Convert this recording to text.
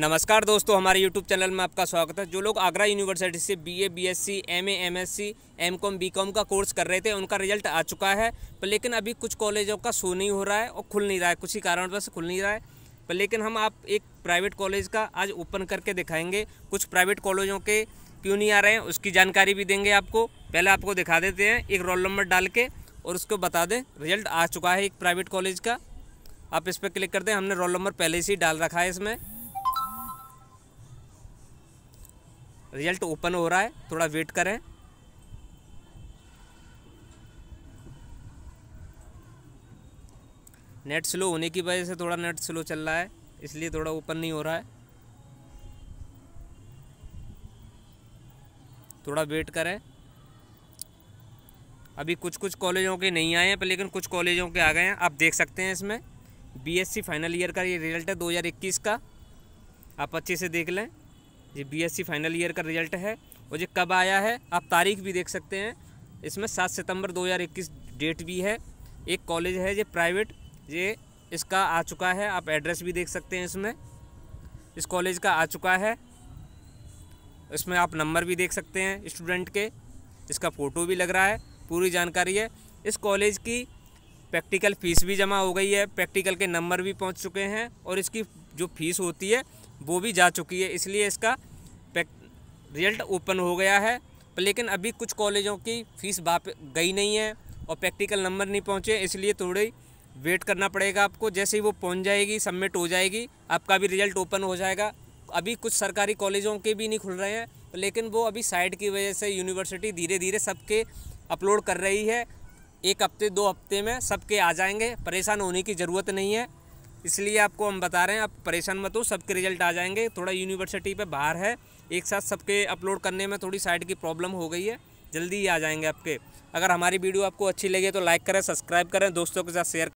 नमस्कार दोस्तों हमारे यूट्यूब चैनल में आपका स्वागत है जो लोग आगरा यूनिवर्सिटी से BA, BSc, MA, MSc, MCom, BCom का कोर्स कर रहे थे उनका रिजल्ट आ चुका है पर लेकिन अभी कुछ कॉलेजों का शो नहीं हो रहा है और खुल नहीं रहा है कुछ ही से खुल नहीं रहा है पर लेकिन हम आप एक प्राइवेट कॉलेज का आज ओपन करके दिखाएंगे कुछ प्राइवेट कॉलेजों के क्यों नहीं आ रहे हैं उसकी जानकारी भी देंगे आपको पहले आपको दिखा देते हैं एक रोल नंबर डाल के और उसको बता दें रिजल्ट आ चुका है एक प्राइवेट कॉलेज का आप इस पर क्लिक कर दें हमने रोल नंबर पहले से ही डाल रखा है इसमें रिजल्ट ओपन हो रहा है थोड़ा वेट करें नेट स्लो होने की वजह से थोड़ा नेट स्लो चल रहा है इसलिए थोड़ा ओपन नहीं हो रहा है थोड़ा वेट करें अभी कुछ कुछ कॉलेजों के नहीं आए हैं पर लेकिन कुछ कॉलेजों के आ गए हैं आप देख सकते हैं इसमें बीएससी फाइनल ईयर का ये रिजल्ट है 2021 का आप अच्छे से देख लें ये बीएससी फाइनल ईयर का रिजल्ट है और ये कब आया है आप तारीख भी देख सकते हैं इसमें सात सितंबर 2021 डेट भी है एक कॉलेज है ये प्राइवेट ये इसका आ चुका है आप एड्रेस भी देख सकते हैं इसमें इस कॉलेज का आ चुका है इसमें आप नंबर भी देख सकते हैं स्टूडेंट के इसका फ़ोटो भी लग रहा है पूरी जानकारी है इस कॉलेज की प्रैक्टिकल फ़ीस भी जमा हो गई है प्रैक्टिकल के नंबर भी पहुंच चुके हैं और इसकी जो फीस होती है वो भी जा चुकी है इसलिए इसका रिजल्ट ओपन हो गया है पर लेकिन अभी कुछ कॉलेजों की फ़ीस वाप गई नहीं है और प्रैक्टिकल नंबर नहीं पहुँचे इसलिए थोड़ी वेट करना पड़ेगा आपको जैसे ही वो पहुँच जाएगी सबमिट हो जाएगी आपका भी रिजल्ट ओपन हो जाएगा अभी कुछ सरकारी कॉलेजों के भी नहीं खुल रहे हैं लेकिन वो अभी साइड की वजह से यूनिवर्सिटी धीरे धीरे सबके अपलोड कर रही है एक हफ्ते दो हफ्ते में सबके आ जाएंगे परेशान होने की ज़रूरत नहीं है इसलिए आपको हम बता रहे हैं आप परेशान मत हो सबके रिजल्ट आ जाएंगे थोड़ा यूनिवर्सिटी पे बाहर है एक साथ सबके अपलोड करने में थोड़ी साइड की प्रॉब्लम हो गई है जल्दी ही आ जाएंगे आपके अगर हमारी वीडियो आपको अच्छी लगी तो लाइक करें सब्सक्राइब करें दोस्तों के साथ शेयर